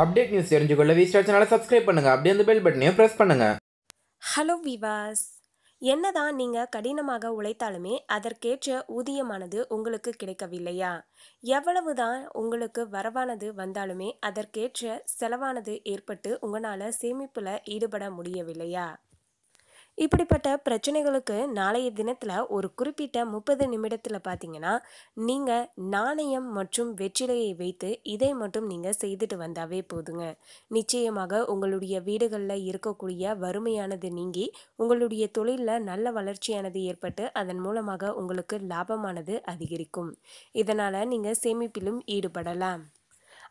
update news தெரிஞ்சுக்கொள்ள V Star சேனலை subscribe பண்ணுங்கள் அப்படியே அந்த பெல் பட்டனையும் ப்ரெஸ் பண்ணுங்கள் ஹலோ விவாஸ் என்னதான் நீங்கள் கடினமாக உழைத்தாலுமே அதற்கேற்ற ஊதியமானது உங்களுக்கு கிடைக்கவில்லையா எவ்வளவுதான் உங்களுக்கு வரவானது வந்தாலுமே அதற்கேற்ற செலவானது ஏற்பட்டு உங்களால் சேமிப்பில் ஈடுபட முடியவில்லையா இப்படிப்பட்ட பிரச்சனைகளுக்கு நாளைய தினத்தில் ஒரு குறிப்பிட்ட முப்பது நிமிடத்தில் பார்த்தீங்கன்னா நீங்கள் நாணயம் மற்றும் வெற்றிலையை வைத்து இதை மட்டும் நீங்கள் செய்துட்டு வந்தாவே போதுங்க நிச்சயமாக உங்களுடைய வீடுகளில் இருக்கக்கூடிய வறுமையானது நீங்கி உங்களுடைய தொழிலில் நல்ல வளர்ச்சியானது ஏற்பட்டு அதன் மூலமாக உங்களுக்கு லாபமானது அதிகரிக்கும் இதனால் நீங்கள் சேமிப்பிலும் ஈடுபடலாம்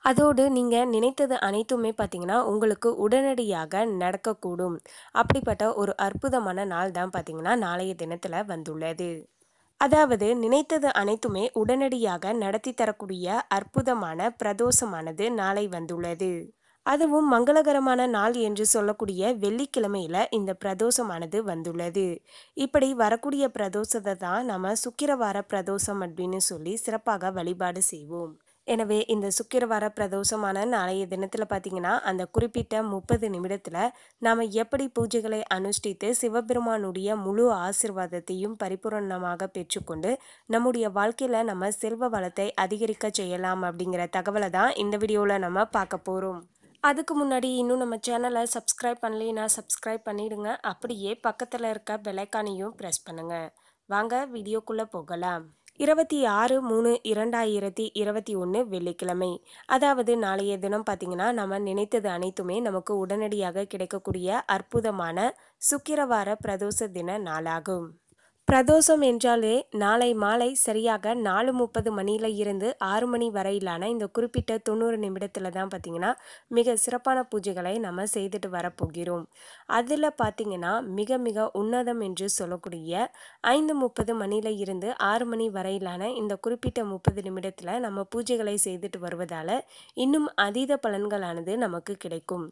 அதோடு நீங்கள் நினைத்தது அனைத்துமே பார்த்தீங்கன்னா உங்களுக்கு உடனடியாக நடக்கக்கூடும் அப்படிப்பட்ட ஒரு அற்புதமான நாள் தான் பார்த்தீங்கன்னா நாளைய தினத்தில் வந்துள்ளது அதாவது நினைத்தது அனைத்துமே உடனடியாக நடத்தி தரக்கூடிய அற்புதமான பிரதோஷமானது நாளை வந்துள்ளது அதுவும் மங்களகரமான நாள் என்று சொல்லக்கூடிய வெள்ளிக்கிழமையில இந்த பிரதோஷமானது வந்துள்ளது இப்படி வரக்கூடிய பிரதோஷத்தை தான் நம்ம சுக்கிரவார பிரதோஷம் அப்படின்னு சொல்லி சிறப்பாக வழிபாடு செய்வோம் எனவே இந்த சுக்கிரவார பிரதோஷமான நாளைய தினத்தில் பார்த்திங்கன்னா அந்த குறிப்பிட்ட முப்பது நிமிடத்தில் நாம் எப்படி பூஜைகளை அனுஷ்டித்து சிவபெருமானுடைய முழு ஆசிர்வாதத்தையும் பரிபூரணமாக பெற்றுக்கொண்டு நம்முடைய வாழ்க்கையில் நம்ம செல்வ வளத்தை அதிகரிக்க செய்யலாம் அப்படிங்கிற தகவலை தான் இந்த வீடியோவில் நம்ம பார்க்க போகிறோம் அதுக்கு முன்னாடி இன்னும் நம்ம சேனலை சப்ஸ்கிரைப் பண்ணலைன்னா சப்ஸ்கிரைப் பண்ணிடுங்க அப்படியே பக்கத்தில் இருக்க பெலைக்கானையும் ப்ரெஸ் பண்ணுங்கள் வாங்க வீடியோக்குள்ளே போகலாம் இருபத்தி ஆறு மூணு இரண்டாயிரத்தி இருபத்தி ஒன்று வெள்ளிக்கிழமை அதாவது நாளைய தினம் பார்த்திங்கன்னா நம்ம நினைத்தது அனைத்துமே நமக்கு உடனடியாக கிடைக்கக்கூடிய அற்புதமான சுக்கிரவார பிரதோஷ தின நாளாகும் பிரதோஷம் என்றாலே நாளை மாலை சரியாக நாலு முப்பது மணியில் இருந்து ஆறு மணி வரையிலான இந்த குறிப்பிட்ட தொண்ணூறு நிமிடத்தில் தான் பார்த்திங்கன்னா மிக சிறப்பான பூஜைகளை நம்ம செய்துட்டு வரப்போகிறோம் அதில் பார்த்திங்கன்னா மிக மிக உன்னதம் என்று சொல்லக்கூடிய ஐந்து முப்பது மணியில் இருந்து ஆறு மணி வரையிலான இந்த குறிப்பிட்ட முப்பது நிமிடத்தில் நம்ம பூஜைகளை செய்துட்டு வருவதால் இன்னும் அதீத பலன்களானது நமக்கு கிடைக்கும்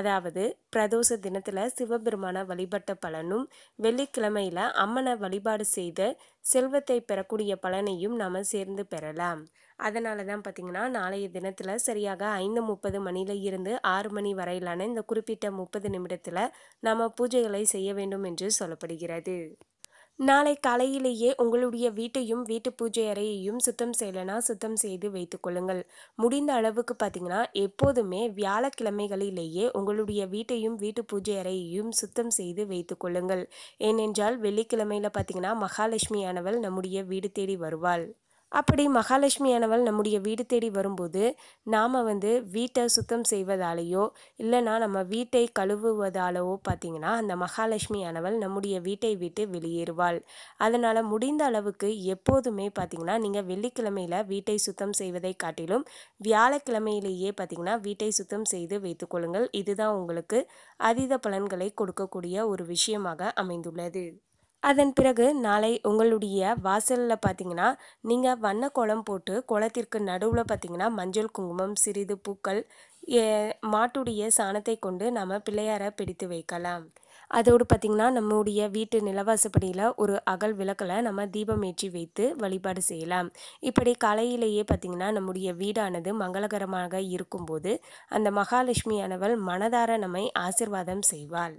அதாவது பிரதோஷ தினத்தில் சிவபெருமான வழிபட்ட பலனும் வெள்ளிக்கிழமையில் அம்மனை வழி வழிபாடு செய்து செல்வத்தை பெறக்கூடிய பலனையும் நாம் சேர்ந்து பெறலாம் அதனால தான் பார்த்திங்கன்னா நாளைய தினத்தில் சரியாக ஐந்து முப்பது மணியில் இருந்து ஆறு மணி வரையிலான இந்த குறிப்பிட்ட முப்பது நிமிடத்தில் நாம் பூஜைகளை செய்ய வேண்டும் என்று சொல்லப்படுகிறது நாளை காலையிலேயே உங்களுடைய வீட்டையும் வீட்டு பூஜை அறையையும் சுத்தம் செய்யலைன்னா சுத்தம் செய்து வைத்துக்கொள்ளுங்கள் முடிந்த அளவுக்கு பார்த்தீங்கன்னா எப்போதுமே வியாழக்கிழமைகளிலேயே உங்களுடைய வீட்டையும் வீட்டு பூஜை அறையையும் சுத்தம் செய்து வைத்துக்கொள்ளுங்கள் ஏனென்றால் வெள்ளிக்கிழமையில் பார்த்தீங்கன்னா மகாலட்சுமியானவள் நம்முடைய வீடு தேடி வருவாள் அப்படி மகாலட்சுமியானவள் நம்முடைய வீடு தேடி வரும்போது நாம் வந்து வீட்டை சுத்தம் செய்வதாலேயோ இல்லைனா நம்ம வீட்டை கழுவுவதாலவோ பார்த்திங்கன்னா அந்த மகாலட்சுமியானவள் நம்முடைய வீட்டை விட்டு வெளியேறுவாள் அதனால் முடிந்த அளவுக்கு எப்போதுமே பார்த்திங்கன்னா நீங்கள் வெள்ளிக்கிழமையில் வீட்டை சுத்தம் செய்வதை காட்டிலும் வியாழக்கிழமையிலேயே பார்த்திங்கன்னா வீட்டை சுத்தம் செய்து வைத்துக்கொள்ளுங்கள் இதுதான் உங்களுக்கு அதீத பலன்களை கொடுக்கக்கூடிய ஒரு விஷயமாக அமைந்துள்ளது அதன் பிறகு நாளை உங்களுடைய வாசலில் பார்த்தீங்கன்னா நீங்கள் வண்ண குளம் போட்டு குளத்திற்கு நடுவில் பார்த்தீங்கன்னா மஞ்சள் குங்குமம் சிறிது பூக்கள் மாட்டுடைய சாணத்தை கொண்டு நம்ம பிள்ளையாரை பிடித்து வைக்கலாம் அதோடு பார்த்திங்கன்னா நம்முடைய வீட்டு நிலவாசப்படியில் ஒரு அகல் விளக்கில் நம்ம தீபம் ஏற்றி வைத்து வழிபாடு செய்யலாம் இப்படி காலையிலேயே பார்த்திங்கன்னா நம்முடைய வீடானது மங்களகரமாக இருக்கும்போது அந்த மகாலட்சுமியானவள் மனதார நம்மை ஆசிர்வாதம் செய்வாள்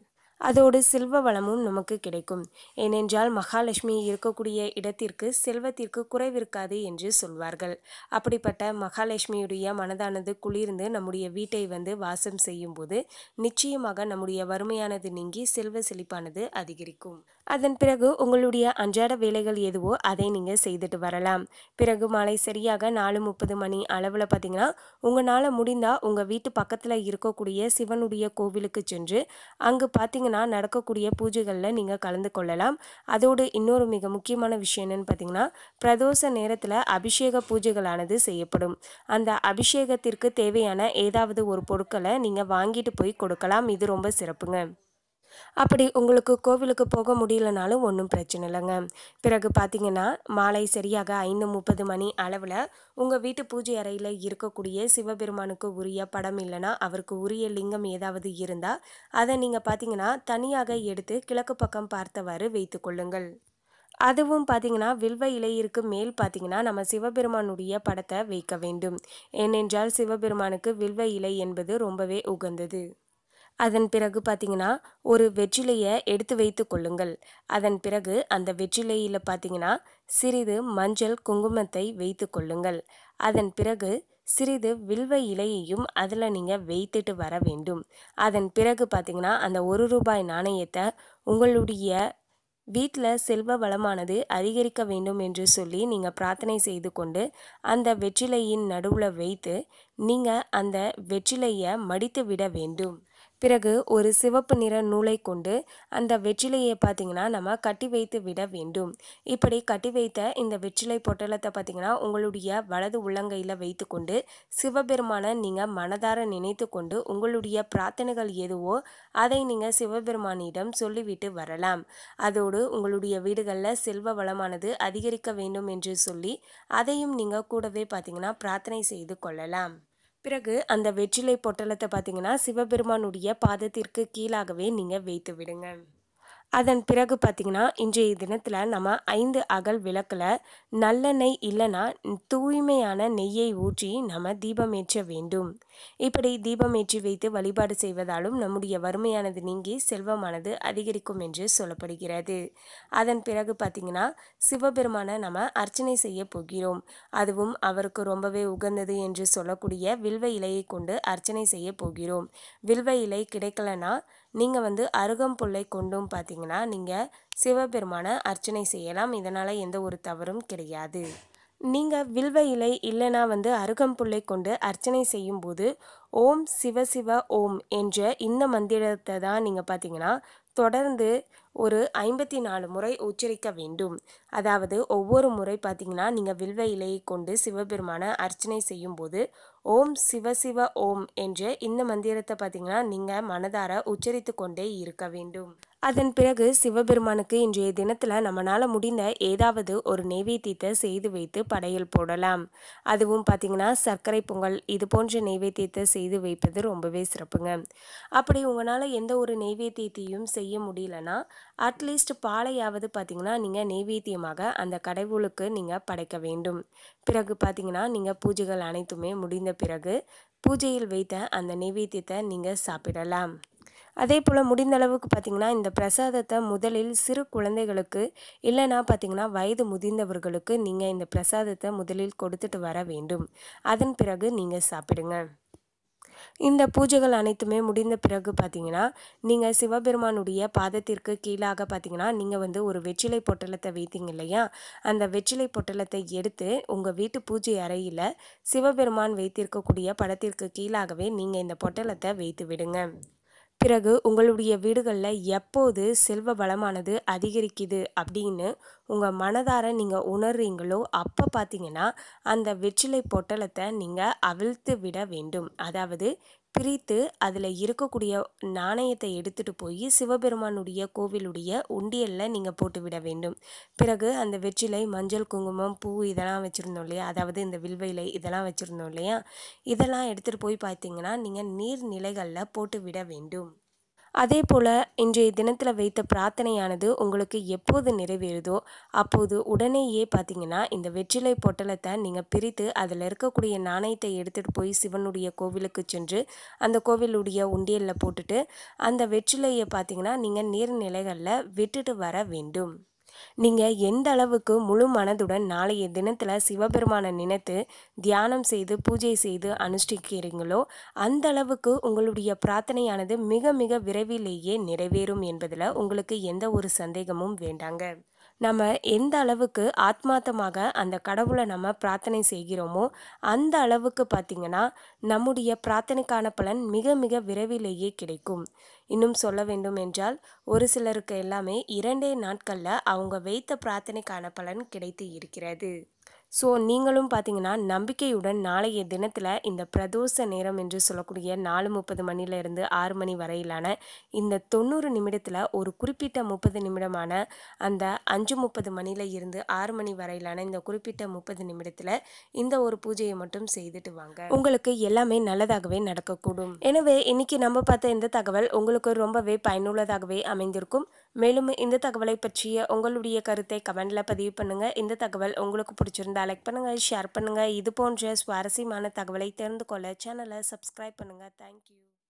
அதோடு செல்வ வளமும் நமக்கு கிடைக்கும் ஏனென்றால் மகாலட்சுமி இருக்கக்கூடிய இடத்திற்கு செல்வத்திற்கு குறைவிருக்காது என்று சொல்வார்கள் அப்படிப்பட்ட மகாலட்சுமியுடைய மனதானது குளிர்ந்து நம்முடைய வீட்டை வந்து வாசம் செய்யும்போது நிச்சயமாக நம்முடைய வறுமையானது நீங்கி செல்வ செழிப்பானது அதிகரிக்கும் அதன் பிறகு உங்களுடைய அன்றாட வேலைகள் எதுவோ அதை நீங்கள் செய்துட்டு வரலாம் பிறகு மாலை சரியாக நாலு முப்பது மணி அளவில் பார்த்தீங்கன்னா உங்களால் முடிந்தால் உங்கள் வீட்டு பக்கத்தில் இருக்கக்கூடிய சிவனுடைய கோவிலுக்கு சென்று அங்கு பார்த்தீங்கன்னா பார்த்தீங்கன்னா நடக்கக்கூடிய பூஜைகளில் நீங்கள் கலந்து கொள்ளலாம் அதோடு இன்னொரு மிக முக்கியமான விஷயம் என்னென்னு பார்த்தீங்கன்னா பிரதோஷ நேரத்தில் அபிஷேக பூஜைகளானது செய்யப்படும் அந்த அபிஷேகத்திற்கு தேவையான ஏதாவது ஒரு பொருட்களை நீங்கள் வாங்கிட்டு போய் கொடுக்கலாம் இது ரொம்ப சிறப்புங்க அப்படி உங்களுக்கு கோவிலுக்கு போக முடியலனாலும் ஒன்றும் பிரச்சனை இல்லைங்க பிறகு பார்த்தீங்கன்னா மாலை சரியாக ஐந்து முப்பது மணி அளவில் உங்கள் வீட்டு பூஜை அறையில் இருக்கக்கூடிய சிவபெருமானுக்கு உரிய படம் இல்லைன்னா அவருக்கு உரிய லிங்கம் ஏதாவது இருந்தால் அதை நீங்கள் பார்த்தீங்கன்னா தனியாக எடுத்து கிழக்கு பக்கம் பார்த்தவாறு வைத்து கொள்ளுங்கள் அதுவும் பார்த்தீங்கன்னா வில்வ இலையிற்கு மேல் பார்த்தீங்கன்னா நம்ம சிவபெருமானுடைய படத்தை வைக்க வேண்டும் ஏனென்றால் சிவபெருமானுக்கு வில்வ இலை என்பது ரொம்பவே உகந்தது அதன் பிறகு பார்த்தீங்கன்னா ஒரு வெற்றிலையை எடுத்து வைத்து கொள்ளுங்கள் அதன் பிறகு அந்த வெற்றிலையில் பார்த்தீங்கன்னா சிறிது மஞ்சள் குங்குமத்தை வைத்து கொள்ளுங்கள் அதன் பிறகு சிறிது வில்வ இலையையும் அதில் நீங்கள் வைத்துட்டு வர வேண்டும் அதன் பிறகு பார்த்தீங்கன்னா அந்த ஒரு ரூபாய் நாணயத்தை உங்களுடைய வீட்டில் செல்வ வளமானது அதிகரிக்க வேண்டும் என்று சொல்லி நீங்கள் பிரார்த்தனை செய்து கொண்டு அந்த வெற்றிலையின் நடுவில் வைத்து நீங்கள் அந்த வெற்றிலையை மடித்து விட வேண்டும் பிறகு ஒரு சிவப்பு நிற நூலை கொண்டு அந்த வெற்றிலையை பார்த்தீங்கன்னா நம்ம கட்டி வைத்து விட வேண்டும் இப்படி கட்டி வைத்த இந்த வெற்றிலை பொட்டலத்தை பார்த்தீங்கன்னா உங்களுடைய வலது உள்ளங்கையில் வைத்துக்கொண்டு சிவபெருமானை நீங்கள் மனதார நினைத்து கொண்டு உங்களுடைய பிரார்த்தனைகள் எதுவோ அதை நீங்கள் சிவபெருமானிடம் சொல்லிவிட்டு வரலாம் அதோடு உங்களுடைய வீடுகளில் செல்வ வளமானது அதிகரிக்க வேண்டும் என்று சொல்லி அதையும் நீங்கள் கூடவே பார்த்திங்கன்னா பிரார்த்தனை செய்து கொள்ளலாம் பிறகு அந்த வெற்றிலை பொட்டலத்தை பார்த்தீங்கன்னா சிவபெருமானுடைய பாதத்திற்கு கீழாகவே நீங்கள் வைத்து விடுங்க அதன் பிறகு பார்த்திங்கன்னா இன்றைய தினத்தில் நம்ம ஐந்து அகல் விளக்கில் நல்லெண்ணெய் இல்லைன்னா தூய்மையான நெய்யை ஊற்றி நம்ம தீபமேற்ற வேண்டும் இப்படி தீபமேற்றி வைத்து வழிபாடு செய்வதாலும் நம்முடைய வறுமையானது நீங்கி செல்வமானது அதிகரிக்கும் என்று சொல்லப்படுகிறது அதன் பிறகு பார்த்திங்கன்னா சிவபெருமானை நம்ம அர்ச்சனை செய்ய போகிறோம் அதுவும் அவருக்கு ரொம்பவே உகந்தது என்று சொல்லக்கூடிய வில்வ இலையை கொண்டு அர்ச்சனை செய்ய போகிறோம் வில்வ இலை கிடைக்கலன்னா நீங்கள் வந்து அருகம்புல்லை கொண்டும் பார்த்தீங்கன்னா நீங்கள் சிவபெருமானை அர்ச்சனை செய்யலாம் இதனால் எந்த ஒரு தவறும் கிடையாது நீங்கள் வில்வ இலை இல்லைனா வந்து அருகம்புல்லை கொண்டு அர்ச்சனை செய்யும்போது ஓம் சிவ சிவ ஓம் என்ற இந்த மந்திரத்தை தான் நீங்கள் பார்த்தீங்கன்னா தொடர்ந்து ஒரு ஐம்பத்தி நாலு முறை உச்சரிக்க வேண்டும் அதாவது ஒவ்வொரு முறை பார்த்தீங்கன்னா நீங்கள் வில்வ இலையை கொண்டு சிவபெருமான அர்ச்சனை செய்யும்போது ஓம் சிவ சிவ ஓம் என்று இந்த மந்திரத்தை பார்த்தீங்கன்னா நீங்கள் மனதார உச்சரித்து கொண்டே இருக்க வேண்டும் அதன் பிறகு சிவபெருமானுக்கு இன்றைய தினத்தில் நம்மளால் முடிந்த ஏதாவது ஒரு நெய்வேத்தியத்தை செய்து வைத்து படையல் போடலாம் அதுவும் பார்த்திங்கன்னா சர்க்கரை பொங்கல் இது போன்ற நெய்வேத்தியத்தை செய்து வைப்பது ரொம்பவே சிறப்புங்க அப்படி உங்களால் எந்த ஒரு நெய்வேத்தியத்தையும் செய்ய முடியலன்னா அட்லீஸ்ட் பாலையாவது பார்த்திங்கன்னா நீங்கள் நெய்வேத்தியமாக அந்த கடவுளுக்கு நீங்கள் படைக்க வேண்டும் பிறகு பார்த்திங்கன்னா நீங்கள் பூஜைகள் அனைத்துமே முடிந்த பிறகு பூஜையில் வைத்த அந்த நெய்வேத்தியத்தை நீங்கள் சாப்பிடலாம் அதே போல் முடிந்த அளவுக்கு பார்த்திங்கன்னா இந்த பிரசாதத்தை முதலில் சிறு குழந்தைகளுக்கு இல்லைனா பார்த்திங்கன்னா வயது முதிர்ந்தவர்களுக்கு நீங்கள் இந்த பிரசாதத்தை முதலில் கொடுத்துட்டு வர வேண்டும் அதன் பிறகு நீங்கள் சாப்பிடுங்க இந்த பூஜைகள் அனைத்துமே முடிந்த பிறகு பார்த்தீங்கன்னா நீங்கள் சிவபெருமானுடைய பாதத்திற்கு கீழாக பார்த்தீங்கன்னா நீங்கள் வந்து ஒரு வெற்றிலை பொட்டலத்தை வைத்தீங்க இல்லையா அந்த வெற்றிலை பொட்டலத்தை எடுத்து உங்கள் வீட்டு பூஜை அறையில் சிவபெருமான் வைத்திருக்கக்கூடிய படத்திற்கு கீழாகவே நீங்கள் இந்த பொட்டலத்தை வைத்து விடுங்க பிறகு உங்களுடைய வீடுகளில் எப்போது செல்வ வளமானது அதிகரிக்குது அப்படின்னு உங்கள் மனதார நீங்கள் உணர்றீங்களோ அப்போ பார்த்தீங்கன்னா அந்த வெற்றிலை பொட்டலத்தை நீங்கள் அவிழ்த்து விட வேண்டும் அதாவது பிரித்து அதில் இருக்கக்கூடிய நாணயத்தை எடுத்துகிட்டு போய் சிவபெருமானுடைய கோவிலுடைய உண்டியலில் நீங்கள் போட்டுவிட வேண்டும் பிறகு அந்த வெற்றிலை மஞ்சள் குங்குமம் பூ இதெல்லாம் வச்சுருந்தோம் இல்லையா அதாவது இந்த வில்வையிலை இதெல்லாம் வச்சுருந்தோம் இல்லையா இதெல்லாம் எடுத்துகிட்டு போய் பார்த்தீங்கன்னா நீங்கள் நீர்நிலைகளில் போட்டுவிட வேண்டும் அதே போல் இன்றைய தினத்தில் வைத்த பிரார்த்தனையானது உங்களுக்கு எப்போது நிறைவேறுதோ அப்போது உடனேயே பார்த்தீங்கன்னா இந்த வெற்றிலை பொட்டலத்தை நீங்கள் பிரித்து அதில் இருக்கக்கூடிய நாணயத்தை எடுத்துகிட்டு போய் சிவனுடைய கோவிலுக்கு சென்று அந்த கோவிலுடைய உண்டியலில் போட்டுட்டு அந்த வெற்றிலையை பார்த்தீங்கன்னா நீங்கள் நீர்நிலைகளில் விட்டுட்டு வர வேண்டும் நீங்கள் எந்த அளவுக்கு முழு மனதுடன் நாளைய தினத்தில் சிவபெருமானை நினைத்து தியானம் செய்து பூஜை செய்து அனுஷ்டிக்கிறீங்களோ அந்த அளவுக்கு உங்களுடைய பிரார்த்தனையானது மிக மிக விரைவிலேயே நிறைவேறும் என்பதில் உங்களுக்கு எந்த ஒரு சந்தேகமும் வேண்டாங்க நம்ம எந்த அளவுக்கு ஆத்மார்த்தமாக அந்த கடவுளை நம்ம பிரார்த்தனை செய்கிறோமோ அந்த அளவுக்கு பார்த்திங்கன்னா நம்முடைய பிரார்த்தனைக்கான பலன் மிக மிக விரைவிலேயே கிடைக்கும் இன்னும் சொல்ல வேண்டும் என்றால் ஒரு சிலருக்கு எல்லாமே இரண்டே நாட்களில் அவங்க வைத்த பிரார்த்தனைக்கான பலன் கிடைத்து இருக்கிறது ஸோ நீங்களும் பார்த்தீங்கன்னா நம்பிக்கையுடன் நாளைய தினத்தில் இந்த பிரதோஷ நேரம் என்று சொல்லக்கூடிய நாலு முப்பது மணிலேருந்து ஆறு மணி வரையிலான இந்த தொண்ணூறு நிமிடத்தில் ஒரு குறிப்பிட்ட முப்பது நிமிடமான அந்த அஞ்சு முப்பது மணியில் இருந்து ஆறு மணி வரையிலான இந்த குறிப்பிட்ட முப்பது நிமிடத்தில் இந்த ஒரு பூஜையை மட்டும் செய்துட்டு வாங்க உங்களுக்கு எல்லாமே நல்லதாகவே நடக்கக்கூடும் எனவே இன்னைக்கு நம்ம பார்த்த இந்த தகவல் உங்களுக்கு உங்களுக்கு ரொம்பவே பயனுள்ளதாகவே அமைந்திருக்கும் மேலும் இந்த தகவலை பற்றிய உங்களுடைய கருத்தை கமெண்டில் பதிவு பண்ணுங்கள் இந்த தகவல் உங்களுக்கு பிடிச்சிருந்தா லைக் பண்ணுங்கள் ஷேர் பண்ணுங்கள் இது போன்ற சுவாரஸ்யமான தகவலை தெரிந்து கொள்ள சேனலை சப்ஸ்கிரைப் பண்ணுங்கள் தேங்க்யூ